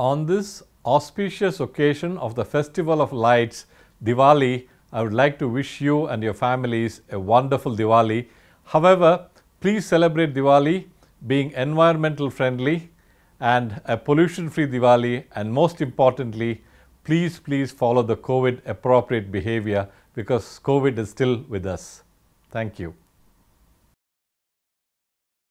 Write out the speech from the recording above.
on this auspicious occasion of the festival of lights Diwali, I would like to wish you and your families a wonderful Diwali. However, please celebrate Diwali being environmental friendly and a pollution free Diwali and most importantly, please, please follow the COVID appropriate behavior because COVID is still with us. Thank you.